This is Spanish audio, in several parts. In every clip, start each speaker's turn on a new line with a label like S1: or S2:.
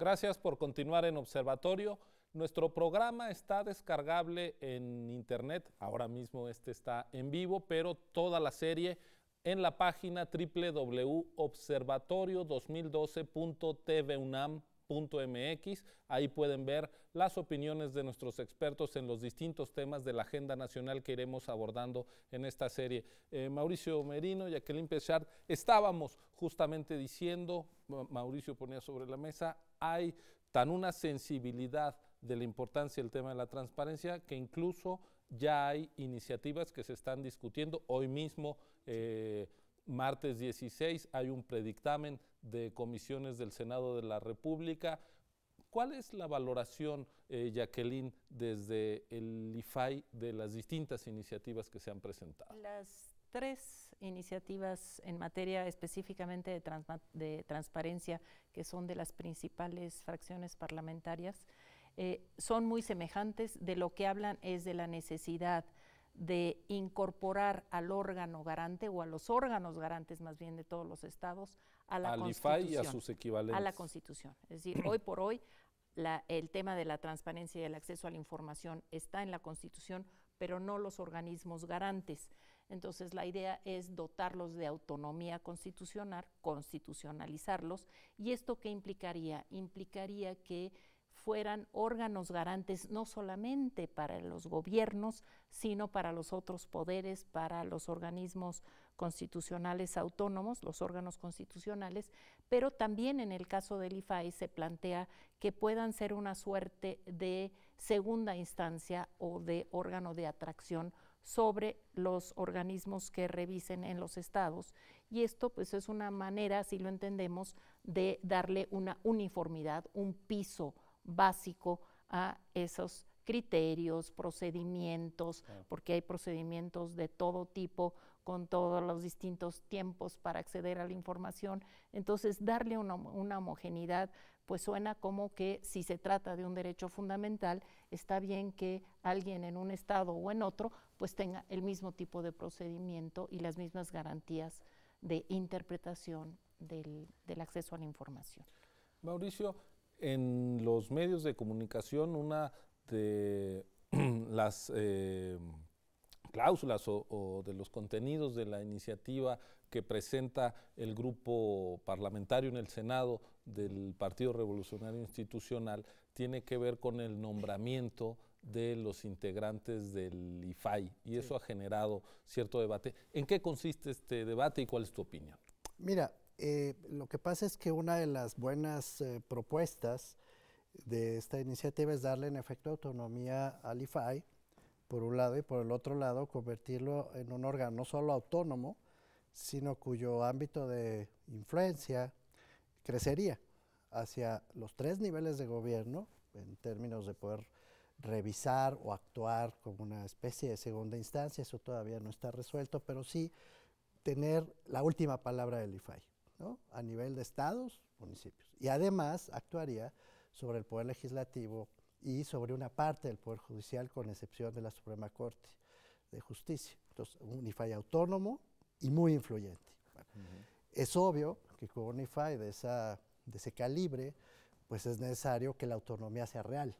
S1: Gracias por continuar en Observatorio. Nuestro programa está descargable en internet, ahora mismo este está en vivo, pero toda la serie en la página www.observatorio2012.tvunam.mx. Ahí pueden ver las opiniones de nuestros expertos en los distintos temas de la agenda nacional que iremos abordando en esta serie. Eh, Mauricio Merino, Jacqueline Pechard, estábamos justamente diciendo, Mauricio ponía sobre la mesa, hay tan una sensibilidad de la importancia del tema de la transparencia que incluso ya hay iniciativas que se están discutiendo hoy mismo. Eh, martes 16 hay un predictamen de comisiones del Senado de la República. ¿Cuál es la valoración, eh, Jacqueline, desde el IFAI de las distintas iniciativas que se han presentado?
S2: Las tres iniciativas en materia específicamente de, transparencia, que son de las principales fracciones parlamentarias, eh, son muy semejantes. De lo que hablan es de la necesidad de incorporar al órgano garante o a los órganos garantes más bien de todos los estados a la Constitución. y a sus equivalentes. A la Constitución. Es decir, hoy por hoy el tema de la transparencia y el acceso a la información está en la Constitución, pero no los organismos garantes. Entonces la idea es dotarlos de autonomía constitucional, constitucionalizarlos, y esto qué implicaría? Implicaría que fueran órganos garantes no solamente para los gobiernos, sino para los otros poderes, para los organismos constitucionales autónomos, los órganos constitucionales, pero también en el caso del IFAI se plantea que puedan ser una suerte de segunda instancia o de órgano de atracción sobre los organismos que revisen en los estados. Y esto pues es una manera, si lo entendemos, de darle una uniformidad, un piso básico a esos criterios, procedimientos, porque hay procedimientos de todo tipo con todos los distintos tiempos para acceder a la información. Entonces, darle una, homogeneidad, pues suena como que si se trata de un derecho fundamental, está bien que alguien en un estado o en otro, pues tenga el mismo tipo de procedimiento y las mismas garantías de interpretación del, acceso a la información.
S1: Mauricio, en los medios de comunicación, una de las eh, cláusulas o, de los contenidos de la iniciativa que presenta el grupo parlamentario en el Senado del Partido Revolucionario Institucional tiene que ver con el nombramiento de los integrantes del IFAI y eso ha generado cierto debate. ¿En qué consiste este debate y cuál es tu opinión?
S3: Mira, eh, lo que pasa es que una de las buenas eh, propuestas de esta iniciativa es darle en efecto autonomía al IFAI por un lado, y por el otro lado, convertirlo en un órgano no solo autónomo, sino cuyo ámbito de influencia crecería hacia los tres niveles de gobierno, en términos de poder revisar o actuar como una especie de segunda instancia, eso todavía no está resuelto, pero sí tener la última palabra del IFAI, ¿no? a nivel de estados, municipios. Y además actuaría sobre el poder legislativo y sobre una parte del Poder Judicial, con excepción de la Suprema Corte de Justicia. Entonces, un IFAI autónomo y muy influyente. Es obvio que con un IFAI de, esa, de ese calibre, pues es necesario que la autonomía sea real.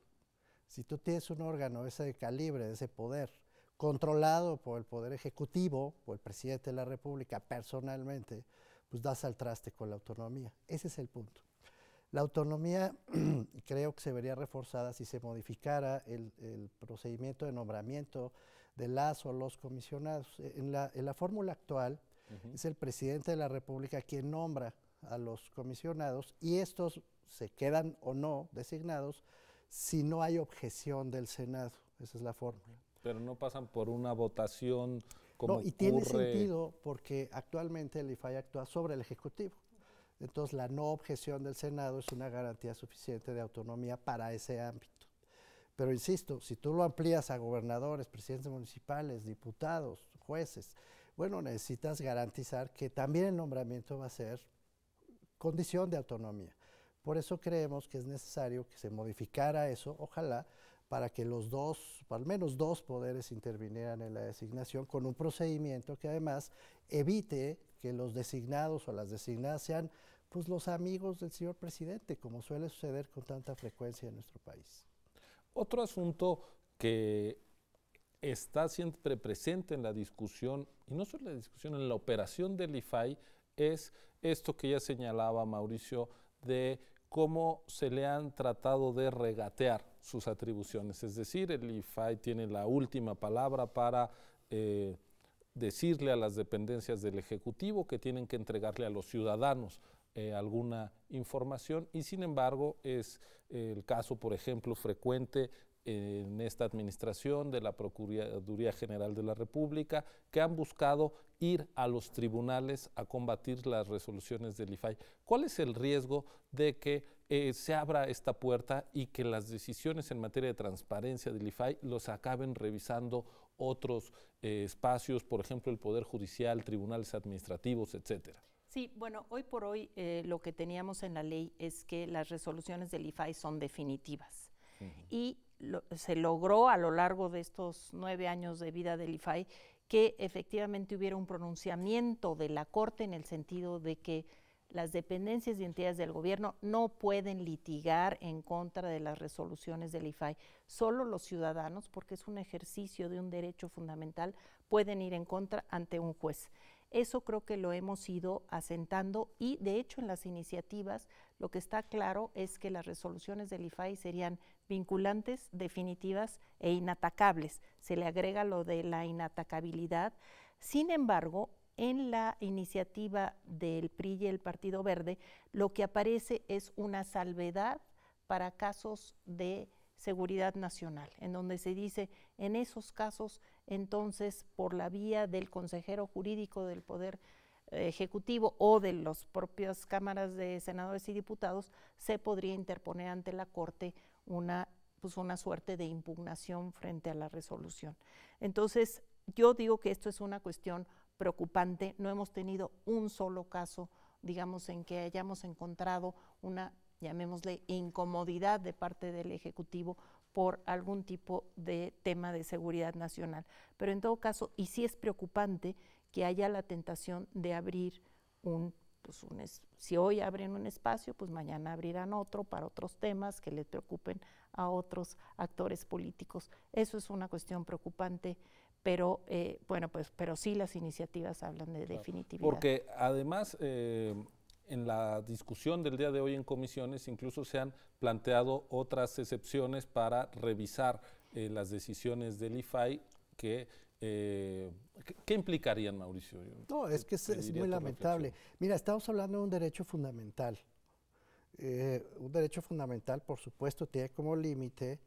S3: Si tú tienes un órgano de ese calibre, de ese poder, controlado por el Poder Ejecutivo, por el presidente de la República personalmente, pues das al traste con la autonomía. Ese es el punto. La autonomía creo que se vería reforzada si se modificara el, procedimiento de nombramiento de las o los comisionados. E, en la, fórmula actual es el presidente de la República quien nombra a los comisionados y estos se quedan o no designados si no hay objeción del Senado. Esa es la fórmula.
S1: Pero no pasan por una votación como no, y tiene sentido
S3: porque actualmente el IFAI actúa sobre el Ejecutivo. Entonces, la no objeción del Senado es una garantía suficiente de autonomía para ese ámbito. Pero insisto, si tú lo amplías a gobernadores, presidentes municipales, diputados, jueces, bueno, necesitas garantizar que también el nombramiento va a ser condición de autonomía. Por eso creemos que es necesario que se modificara eso, ojalá, para que los dos, al menos dos poderes intervinieran en la designación con un procedimiento que además evite que los designados o las designadas sean pues los amigos del señor presidente, como suele suceder con tanta frecuencia en nuestro país.
S1: Otro asunto que está siempre presente en la discusión, y no solo en la discusión, en la operación del IFAI, es esto que ya señalaba Mauricio de cómo se le han tratado de regatear sus atribuciones. Es decir, el IFAI tiene la última palabra para eh, decirle a las dependencias del Ejecutivo que tienen que entregarle a los ciudadanos eh, alguna información y sin embargo es eh, el caso, por ejemplo, frecuente en esta administración de la Procuraduría General de la República que han buscado ir a los tribunales a combatir las resoluciones del IFAI. ¿Cuál es el riesgo de que eh, se abra esta puerta y que las decisiones en materia de transparencia del IFAI los acaben revisando otros espacios, por ejemplo el Poder Judicial, tribunales administrativos, etcétera?
S2: Sí, bueno, hoy por hoy eh, lo que teníamos en la ley es que las resoluciones del IFAI e son definitivas. Y se logró a lo largo de estos nueve años de vida del IFAI e que efectivamente hubiera un pronunciamiento de la Corte en el sentido de que las dependencias y entidades del gobierno no pueden litigar en contra de las resoluciones del IFAI. E. Solo los ciudadanos, porque es un ejercicio de un derecho fundamental, pueden ir en contra ante un juez. Eso creo que lo hemos ido asentando y de hecho en las iniciativas lo que está claro es que las resoluciones del IFAI serían vinculantes, definitivas e inatacables. Se le agrega lo de la inatacabilidad. Sin embargo, en la iniciativa del PRI y el Partido Verde, lo que aparece es una salvedad para casos de Seguridad Nacional, en donde se dice, en esos casos, entonces, por la vía del consejero jurídico del Poder eh, Ejecutivo o de las propias cámaras de senadores y diputados, se podría interponer ante la Corte una, pues, una suerte de impugnación frente a la resolución. Entonces, yo digo que esto es una cuestión preocupante, no hemos tenido un solo caso digamos, en que hayamos encontrado una llamémosle incomodidad de parte del Ejecutivo por algún tipo de tema de seguridad nacional. Pero en todo caso, y sí es preocupante que haya la tentación de abrir un, pues un si hoy abren un espacio, pues mañana abrirán otro para otros temas que les preocupen a otros actores políticos. Eso es una cuestión preocupante, pero eh, bueno, pues, pero sí las iniciativas hablan de definitividad.
S1: Porque además eh, en la discusión del día de hoy en comisiones incluso se han planteado otras excepciones para revisar eh, las decisiones del IFAI que... Eh, ¿Qué implicarían, Mauricio? no, es que es, muy lamentable.
S3: Mira, estamos hablando de un derecho fundamental. Eh, un derecho fundamental, por supuesto, tiene como límite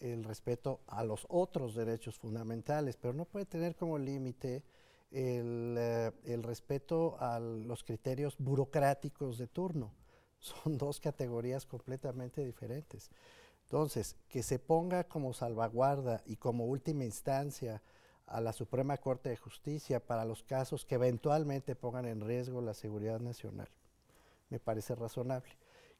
S3: el respeto a los otros derechos fundamentales, pero no puede tener como límite eh, el, respeto a los criterios burocráticos de turno. Son dos categorías completamente diferentes. Entonces, que se ponga como salvaguarda y como última instancia a la Suprema Corte de Justicia para los casos que eventualmente pongan en riesgo la seguridad nacional, me parece razonable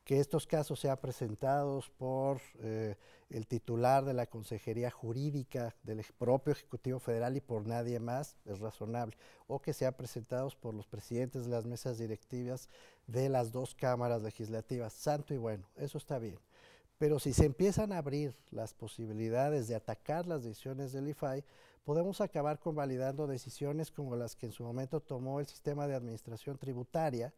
S3: que estos casos sean presentados por eh, el titular de la Consejería Jurídica del propio Ejecutivo Federal y por nadie más, es razonable, o que sean presentados por los presidentes de las mesas directivas de las dos cámaras legislativas, santo y bueno, eso está bien. Pero si se empiezan a abrir las posibilidades de atacar las decisiones del IFAI, podemos acabar convalidando decisiones como las que en su momento tomó el sistema de administración tributaria,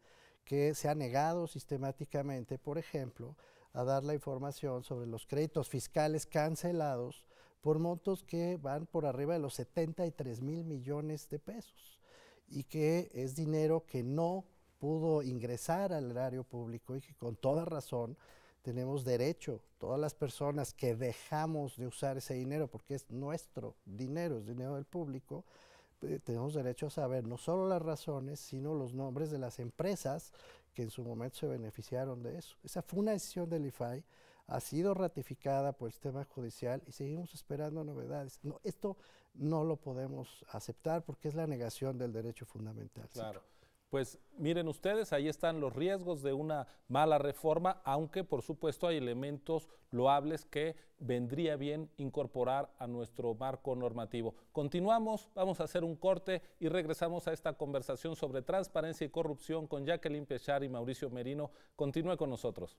S3: que se ha negado sistemáticamente, por ejemplo, a dar la información sobre los créditos fiscales cancelados por montos que van por arriba de los 73 mil millones de pesos y que es dinero que no pudo ingresar al erario público y que con toda razón tenemos derecho, todas las personas que dejamos de usar ese dinero, porque es nuestro dinero, es dinero del público, eh, tenemos derecho a saber no solo las razones, sino los nombres de las empresas que en su momento se beneficiaron de eso. Esa fue una decisión del IFAI, ha sido ratificada por el sistema judicial y seguimos esperando novedades. No, esto no lo podemos aceptar porque es la negación del derecho fundamental. Claro.
S1: Pues miren ustedes, ahí están los riesgos de una mala reforma, aunque por supuesto hay elementos loables que vendría bien incorporar a nuestro marco normativo. Continuamos, vamos a hacer un corte y regresamos a esta conversación sobre transparencia y corrupción con Jacqueline Pechar y Mauricio Merino. Continúe con nosotros.